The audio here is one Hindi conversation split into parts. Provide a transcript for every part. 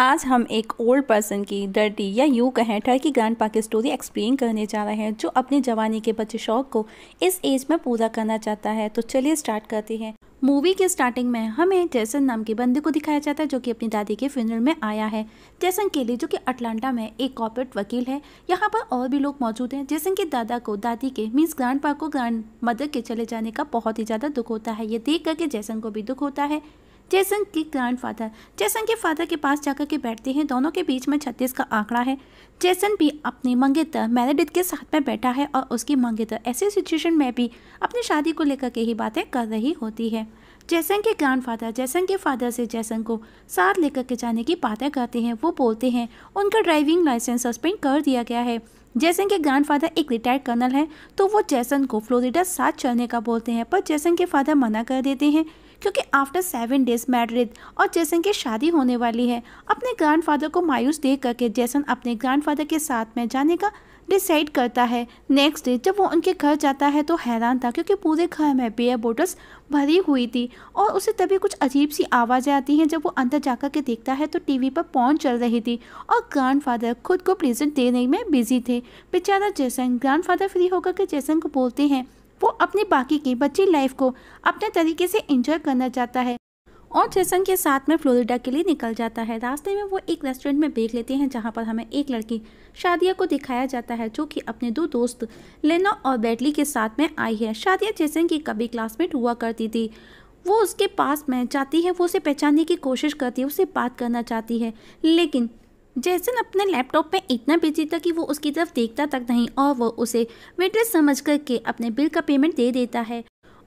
आज हम एक ओल्ड पर्सन की डर्टी या यूँ कहें टर्की ग्रैंड पा की स्टोरी एक्सप्लेन करने जा रहे हैं जो अपनी जवानी के बच्चे शौक को इस एज में पूरा करना चाहता है तो चलिए स्टार्ट करते हैं मूवी के स्टार्टिंग में हमें जैसन नाम के बंदे को दिखाया जाता है जो कि अपनी दादी के फ्यूनरल में आया है जैसन के लिए जो कि अटलांटा में एक कॉर्पोरेट वकील है यहाँ पर और भी लोग मौजूद हैं जैसन के दादा को दादी के मीन्स ग्रैंड को ग्रैंड मदर के चले जाने का बहुत ही ज़्यादा दुख होता है ये देख करके जैसन को भी दुख होता है जैसन के ग्रैंडफादर जैसन के फादर के पास जाकर के बैठते हैं दोनों के बीच में छत्तीस का आंकड़ा है जैसन भी अपनी मंगेतर मैरिडिथ के साथ में बैठा है और उसकी मंगेतर ऐसी सिचुएशन में भी अपनी शादी को लेकर के ही बातें कर रही होती है जैसन के ग्रैंडफादर जैसन के फादर से जैसन को साथ लेकर के जाने की बातें करते हैं वो बोलते हैं उनका ड्राइविंग लाइसेंस सस्पेंड कर दिया गया है जैसन के ग्रैंडफादर एक रिटायर्ड कर्नल है तो वो जैसन को फ्लोरिडा साथ चलने का बोलते हैं पर जैसन के फादर मना कर देते हैं क्योंकि आफ्टर सेवन डेज मैरिड और जैसन की शादी होने वाली है अपने ग्रैंडफादर को मायूस देख करके जैसन अपने ग्रैंडफादर के साथ में जाने का डिसाइड करता है नेक्स्ट डे जब वो उनके घर जाता है तो हैरान था क्योंकि पूरे घर में बेयर बोटल्स भरी हुई थी और उसे तभी कुछ अजीब सी आवाज़ें आती हैं जब वो अंदर जाकर के देखता है तो टीवी पर पॉन चल रही थी और ग्रैंडफादर खुद को प्रेजेंट देने में बिजी थे बेचारा जैसन ग्रैंडफादर फ्री होकर के जैसन को बोलते हैं वो अपने बाकी की बची लाइफ को अपने तरीके से इंजॉय करना चाहता है और जैसन के साथ में फ्लोरिडा के लिए निकल जाता है रास्ते में वो एक रेस्टोरेंट में देख लेते हैं जहाँ पर हमें एक लड़की शादिया को दिखाया जाता है जो कि अपने दो दोस्त लेना और बैटली के साथ में आई है शादिया जैसन की कभी क्लासमेट हुआ करती थी वो उसके पास में जाती है वो उसे पहचानने की कोशिश करती है उसे बात करना चाहती है लेकिन जैसन अपने लैपटॉप में इतना बिजी था कि वो उसकी तरफ देखता तक नहीं और वो उसे वेटर समझ करके अपने बिल का पेमेंट दे देता है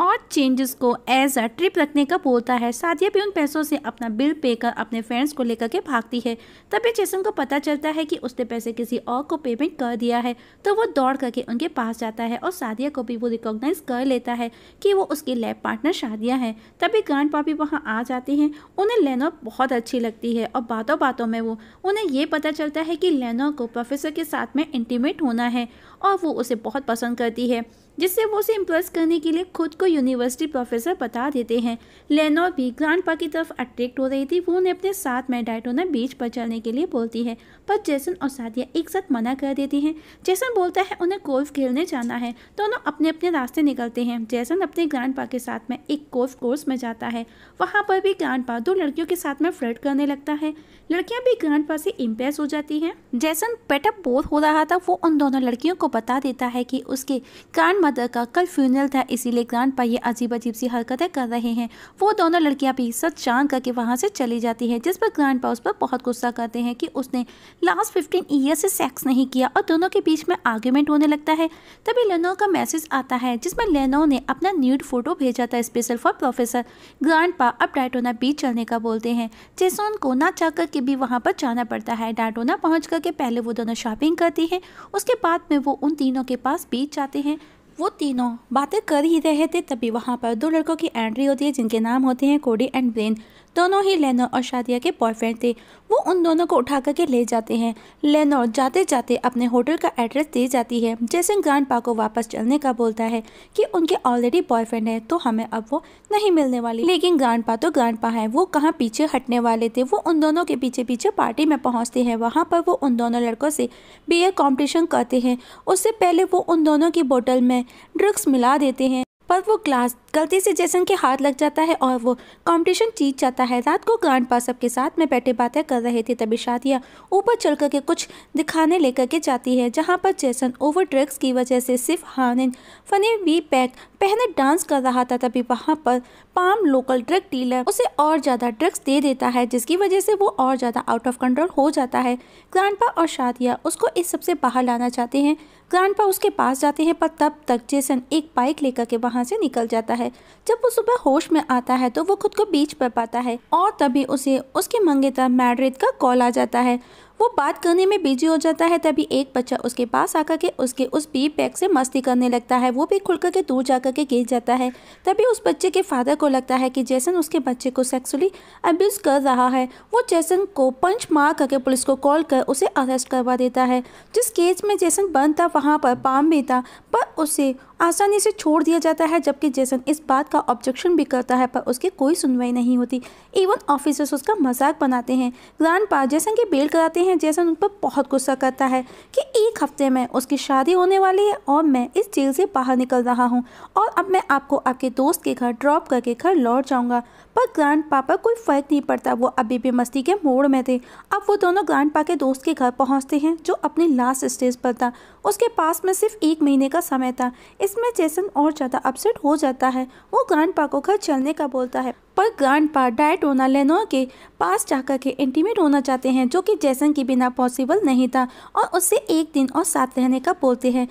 और चेंजेस को एज अ ट्रिप रखने का बोलता है सादिया भी उन पैसों से अपना बिल पे कर अपने फ्रेंड्स को लेकर के भागती है तभी जैसन को पता चलता है कि उसने पैसे किसी और को पेमेंट कर दिया है तो वो दौड़ करके उनके पास जाता है और सादिया को भी वो रिकॉग्नाइज कर लेता है कि वो उसकी लैब पार्टनर शादिया है तभी ग्रांड पापी वहाँ आ जाते हैं उन्हें लेनो बहुत अच्छी लगती है और बातों बातों में वो उन्हें ये पता चलता है कि लेनो को प्रोफेसर के साथ में इंटीमेट होना है और वो उसे बहुत पसंद करती है जिससे वो उसे इम्प्रेस करने के लिए खुद को यूनिवर्सिटी प्रोफेसर बता देते हैं लेनोर भी ग्रांड की तरफ अट्रैक्ट हो रही थी वो उन्हें अपने साथ में डायटोना बीच पर चलने के लिए बोलती है पर जैसन और साथिया एक साथ मना कर देती हैं जैसन बोलता है उन्हें गोल्फ खेलने जाना है दोनों तो अपने अपने रास्ते निकलते हैं जैसन अपने ग्रांड के साथ में एक गोल्फ कोर्स में जाता है वहाँ पर भी ग्रांड दो लड़कियों के साथ में फ्लर्ट करने लगता है लड़कियाँ भी ग्रांड से इम्प्रेस हो जाती हैं जैसन पेटअप बोर हो रहा था वो उन दोनों लड़कियों को बता देता है कि उसके ग्रांड मदर का कल फ्यूनल था इसीलिए ग्रांड पा ये अजीब अजीब सी हरकतें कर रहे हैं वो दोनों लड़कियां भी सच जान करके वहाँ से चली जाती है जिस पर ग्रांड पा उस पर बहुत गुस्सा करते हैं कि उसने लास्ट फिफ्टीन ईयर से सेक्स नहीं किया और दोनों के बीच में आर्ग्यूमेंट होने लगता है तभी लेनो का मैसेज आता है जिसमें लेनो ने अपना न्यूड फोटो भेजा था स्पेशल फॉर प्रोफेसर ग्रांड पा अब डायटोना बीच चलने का बोलते हैं जेसोन को ना चाह करके भी वहाँ पर जाना पड़ता है डायटोना पहुँच करके पहले वो दोनों शॉपिंग करती हैं उसके बाद में वो उन तीनों के पास बीच जाते हैं वो तीनों बातें कर ही रहे थे तभी वहाँ पर दो लड़कों की एंट्री होती है जिनके नाम होते हैं कोडी एंड ब्रेन दोनों ही लेनो और शादिया के बॉयफ्रेंड थे वो उन दोनों को उठा करके ले जाते हैं लेनो जाते जाते अपने होटल का एड्रेस दे जाती है जैसे ग्रांड पा को वापस चलने का बोलता है कि उनके ऑलरेडी बॉयफ्रेंड है तो हमें अब वो नहीं मिलने वाली लेकिन ग्रांड पा तो ग्रांड पा है वो कहाँ पीछे हटने वाले थे वो उन दोनों के पीछे पीछे पार्टी में पहुँचते हैं वहाँ पर वो उन दोनों लड़कों से बी कॉम्पिटिशन करते हैं उससे पहले वो उन दोनों की बोटल में ड्रग्स मिला देते हैं पर वो क्लास गलती से जैसन के हाथ लग जाता है और वो कंपटीशन जीत जाता है रात को ग्रांड पा सबके साथ में बैठे बातें कर रहे थे तभी शादिया ऊपर चढ़ करके कुछ दिखाने लेकर के जाती है जहाँ पर जैसन ओवर ड्रग्स की वजह से सिर्फ हानिन फनी वी पैक पहने डांस कर रहा था तभी वहाँ पर पाम लोकल ड्रग डीलर उसे और ज़्यादा ड्रग्स दे देता है जिसकी वजह से वो और ज़्यादा आउट ऑफ कंट्रोल हो जाता है ग्रांड और शादिया उसको इस सबसे बाहर लाना चाहते हैं ग्रांड उसके पास जाते हैं पर तब तक जैसन एक बाइक लेकर के वहाँ से निकल जाता है है जब वो सुबह होश में आता है तो वो खुद को बीच पर पाता है और तभी उसे उसके मंगेतर मैड्रिड का कॉल आ जाता है वो बात करने में बिजी हो जाता है तभी एक बच्चा उसके पास आकर के उसके उस पी पैक से मस्ती करने लगता है वो भी खुल के दूर जा के गिर जाता है तभी उस बच्चे के फादर को लगता है कि जैसन उसके बच्चे को सेक्सुअली अब्यूज़ कर रहा है वो जैसन को पंच मार करके पुलिस को कॉल कर उसे अरेस्ट करवा देता है जिस केस में जैसन बंद था वहाँ पर पाम भी था पर उसे आसानी से छोड़ दिया जाता है जबकि जेसन इस बात का ऑब्जेक्शन भी करता है पर उसकी कोई सुनवाई नहीं होती इवन ऑफिसर्स उसका मजाक बनाते हैं ग्रांड पा जेसन की बेल कराते हैं जेसन उन पर बहुत गुस्सा करता है कि एक हफ्ते में उसकी शादी होने वाली है और मैं इस जेल से बाहर निकल रहा हूँ और अब मैं आपको आपके दोस्त के घर ड्रॉप करके घर लौट जाऊँगा पर ग्रैंड पापा कोई फ़र्क नहीं पड़ता वो अभी भी मस्ती के मोड़ में थे अब वो दोनों ग्रैंड पा के दोस्त के घर पहुँचते हैं जो अपनी लास्ट स्टेज पर था उसके पास में सिर्फ एक महीने का समय था इसमें जैसन और ज़्यादा अपसेट हो जाता है वो ग्रैंड पा को घर चलने का बोलता है पर ग्रैंडपा डायट ओना लेनो के पास जाकर के इंटीमेट होना चाहते हैं जो कि जैसन के बिना पॉसिबल नहीं था और उससे एक दिन और साथ रहने का बोलते हैं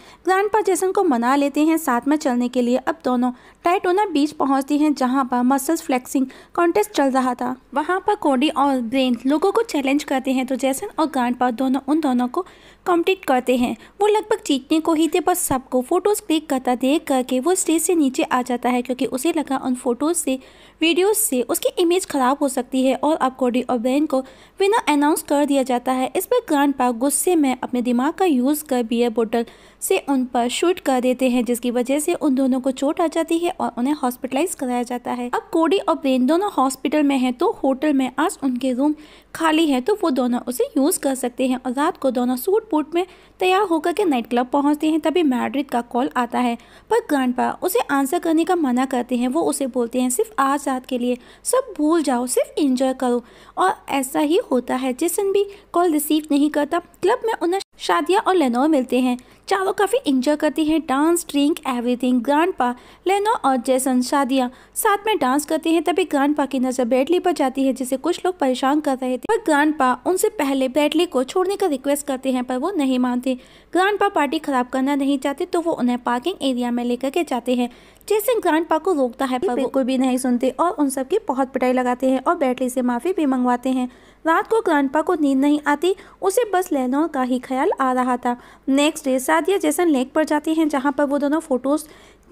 पा जैसन को मना लेते हैं साथ में चलने के लिए अब दोनों डायट बीच पहुंचती हैं जहां पर मसल्स फ्लेक्सिंग कॉन्टेस्ट चल रहा था वहां पर कोडी और ब्रेन लोगों को चैलेंज करते हैं तो जैसन और ग्रैंडपा दोनों उन दोनों को कॉम्पीट करते हैं वो लगभग जीतने को ही थे पर सबको फ़ोटोज़ क्लिक करता देख करके वो स्टेज से नीचे आ जाता है क्योंकि उसे लगा उन फोटोज़ से वीडियो उससे उसकी इमेज ख़राब हो सकती है और अब कोडी ब्रेन को विनर अनाउंस कर दिया जाता है इस पर ग्रांड गुस्से में अपने दिमाग का यूज़ कर बियर बोटल से उन पर शूट कर देते हैं जिसकी वजह से उन दोनों को चोट आ जाती है और उन्हें हॉस्पिटलाइज कराया जाता है अब कोडी और ब्रेन दोनों हॉस्पिटल में हैं तो होटल में आज उनके रूम खाली है तो वो दोनों उसे यूज़ कर सकते हैं और रात को दोनों सूट बूट में तैयार होकर के नाइट क्लब पहुँचते हैं तभी मैड्रिड का कॉल आता है पर पा उसे आंसर करने का मना करते हैं वो उसे बोलते हैं सिर्फ आज रात के लिए सब भूल जाओ सिर्फ इंजॉय करो और ऐसा ही होता है जिसन भी कॉल रिसीव नहीं करता क्लब में उन्हें शादिया और लेनोर मिलते हैं चारों काफ़ी इंजॉय करती हैं डांस ड्रिंक एवरीथिंग पा लेनो और जैसन शादियाँ साथ में डांस करते हैं तभी ग्रांड पा की नज़र बैटली पर जाती है जिसे कुछ लोग परेशान कर रहे थे पर पा उनसे पहले बैटली को छोड़ने का रिक्वेस्ट करते हैं पर वो नहीं मानते ग्रांड पा पार्टी खराब करना नहीं चाहते तो वो उन्हें पार्किंग एरिया में लेकर के जाते हैं जैसे पा को रोकता है पर बिल्कुल भी नहीं सुनते और उन सबकी बहुत पिटाई लगाते हैं और बैटली से माफ़ी भी मंगवाते हैं रात को ग्रांडपा को नींद नहीं आती उसे बस लेनोर का ही ख्याल आ रहा था नेक्स्ट डे सादिया जैसन लेक पर जाते हैं जहाँ पर वो दोनों फ़ोटोज़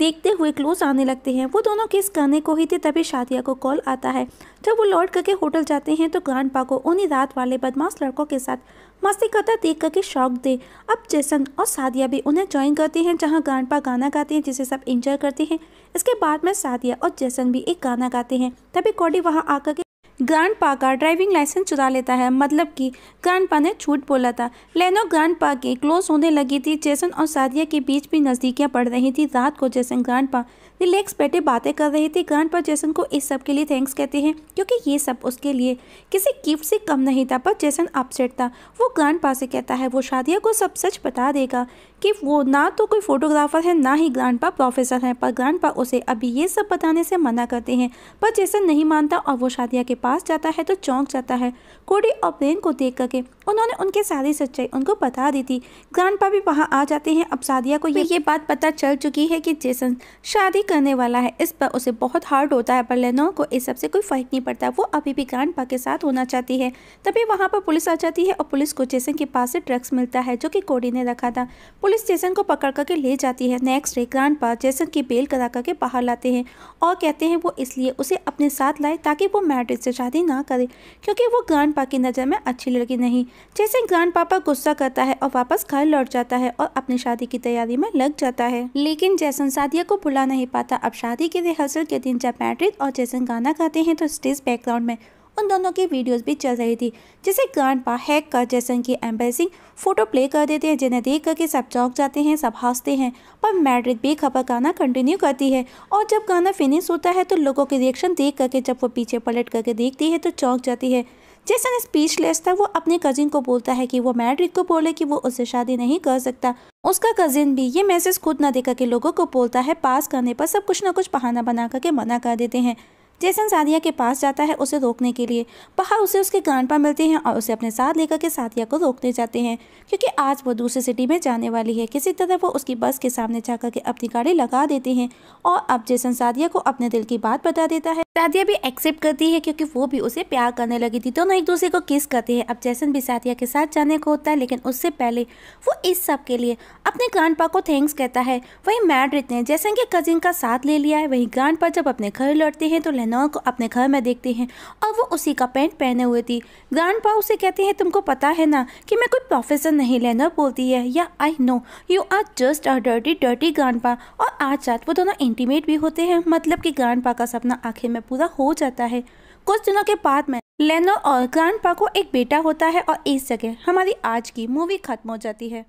देखते हुए क्लोज आने लगते हैं वो दोनों किस करने को ही थे तभी शादिया को कॉल आता है जब वो लौट करके होटल जाते हैं तो पा को उन्हीं रात वाले बदमाश लड़कों के साथ मस्ती करता देख करके शौक दे अब जैसन और सादिया भी उन्हें ज्वाइन करते हैं जहाँ पा गाना गाते हैं जिसे सब इंजॉय करते हैं इसके बाद में सादिया और जैसन भी एक गाना गाते हैं तभी कॉडी वहाँ आकर के ग्रांड पा का ड्राइविंग लाइसेंस चुरा लेता है मतलब कि ग्रांड पा ने झूठ बोला था लेनो ग्रांड पा के क्लोज होने लगी थी जैसन और सादिया के बीच भी नज़दीकियाँ पड़ रही थी रात को जैसन पा रिलैक्स बैठे बातें कर रहे थे पा जैसन को इस सब के लिए थैंक्स कहते हैं क्योंकि ये सब उसके लिए किसी गिफ्ट से कम नहीं था पर जैसन अपसेट था वो ग्रांड पा से कहता है वो शादिया को सब सच बता देगा कि वो ना तो कोई फोटोग्राफर है ना ही ग्रांड पा प्रोफेसर है पर ग्रांड पा उसे अभी ये सब बताने से मना करते हैं पर जैसन नहीं मानता और वो शादिया के पास पास जाता है तो चौंक जाता है कोडी और प्लेन को देख करके उन्होंने उनके सारी सच्चाई उनको बता दी थी ग्रांडपा भी वहाँ आ जाते हैं अब सादिया को ये ये बात पता चल चुकी है कि जेसन शादी करने वाला है इस पर उसे बहुत हार्ड होता है पर लेनो को इस सबसे कोई फ़र्क नहीं पड़ता वो अभी भी ग्रांडपा के साथ होना चाहती है तभी वहाँ पर पुलिस आ जाती है और पुलिस को जेसन के पास से ड्रग्स मिलता है जो कि कोडी ने रखा था पुलिस जेसन को पकड़ करके ले जाती है नेक्स्ट डे ग्रांडपा जेसन की बेल करा करके बाहर लाते हैं और कहते हैं वो इसलिए उसे अपने साथ लाए ताकि वो मैरिज से से शादी ना करे क्योंकि वो ग्रांड पा की नज़र में अच्छी लड़की नहीं जैसे ग्रांड पापा गुस्सा करता है और वापस घर लौट जाता है और अपनी शादी की तैयारी में लग जाता है लेकिन जैसन सादिया को भुला नहीं पाता अब शादी के रिहर्सल के दिन जब मैड्रिड और जैसन गाना गाते हैं तो स्टेज बैकग्राउंड में उन दोनों की वीडियोस भी चल रही थी जिसे ग्रांड पा हैक कर जैसन की एम्बेसिंग फ़ोटो प्ले कर देते हैं जिन्हें देख करके सब चौक जाते हैं सब हंसते हैं पर मैड्रिड भी बेखबर गाना कंटिन्यू करती है और जब गाना फिनिश होता है तो लोगों के रिएक्शन देख करके जब वो पीछे पलट करके देखती है तो चौंक जाती है जैसन स्पीचलेस था वो अपने कजिन को बोलता है कि वो मैड्रिक को बोले कि वो उससे शादी नहीं कर सकता उसका कजिन भी ये मैसेज खुद ना देकर के लोगों को बोलता है पास करने पर सब कुछ ना कुछ बहाना बना करके मना कर देते हैं जैसन सादिया के पास जाता है उसे रोकने के लिए बाहर उसे उसके पर मिलते हैं और उसे अपने साथ लेकर के सादिया को रोकने जाते हैं क्योंकि आज वो दूसरी सिटी में जाने वाली है किसी तरह वो उसकी बस के सामने जा के अपनी गाड़ी लगा देते हैं और अब जैसन सादिया को अपने दिल की बात बता देता है सादिया भी एक्सेप्ट करती है क्योंकि वो भी उसे प्यार करने लगी थी दोनों एक दूसरे को किस करते हैं अब जैसन भी सादिया के साथ जाने को होता है लेकिन उससे पहले वो इस सब के लिए अपने पा को थैंक्स कहता है वही मैड रहते हैं जैसन के कजिन का साथ ले लिया है वहीं पा जब अपने घर लौटते हैं तो लेना नैना को अपने घर में देखते हैं और वो उसी का पैंट पहने हुए थी ग्रांड पा उसे कहते हैं तुमको पता है ना कि मैं कोई प्रोफेसर नहीं लेना बोलती है या I know you are just a dirty dirty grandpa और आज रात वो दोनों इंटीमेट भी होते हैं मतलब कि ग्रैंड का सपना आखिर में पूरा हो जाता है कुछ दिनों के बाद में लेनो और ग्रैंड को एक बेटा होता है और इस जगह हमारी आज की मूवी खत्म हो जाती है